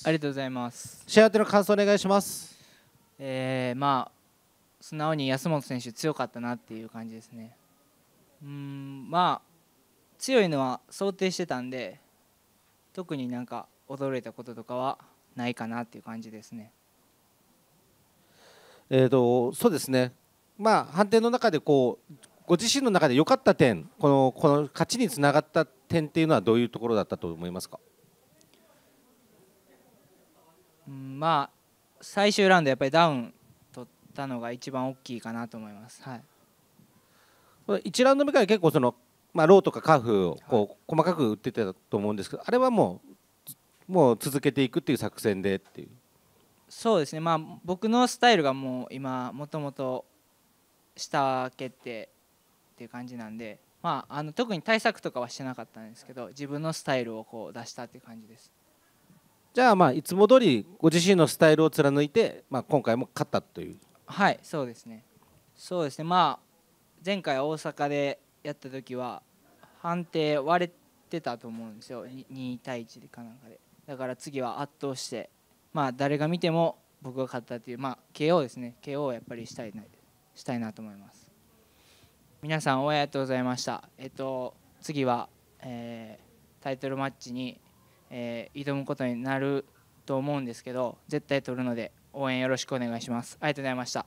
まありがとうございます試合当の感想お願いしますえー、まあ素直に安本選手強かったなっていう感じですねうんまあ強いのは想定してたんで特になんか驚いたこととかはないかなっていう感じですねえーと、とそうですね、まあ、判定の中でこうご自身の中で良かった点このこの勝ちにつながった点っていうのはどういうところだったと思いますかうん、まあ最終ラウンドやっぱりダウン取ったのが一番大きいかなと思います。はい、1ラウンド目から結構その、まあ、ローとかカーフをこう細かく打ってたと思うんですけど、はい、あれはもうもう続けていくっていう作戦でっていうそうですね、まあ、僕のスタイルがもう今もともと下蹴ってっていう感じなんで、まあ、あの特に対策とかはしてなかったんですけど自分のスタイルをこう出したっていう感じです。じゃあまあいつも通りご自身のスタイルを貫いて、まあ、今回も勝ったというはいそうですねそうですねまあ前回大阪でやった時は判定割れてたと思うんですよ 2, 対1でかなんかでだから次は圧倒してまあ誰が見ても僕が勝ったというまあ KO ですね KO をやっぱりしたいなしたいなと思います皆さん応援ありがとうございましたえっと次は、えー、タイトルマッチにえー、挑むことになると思うんですけど絶対取るので応援よろしくお願いしますありがとうございました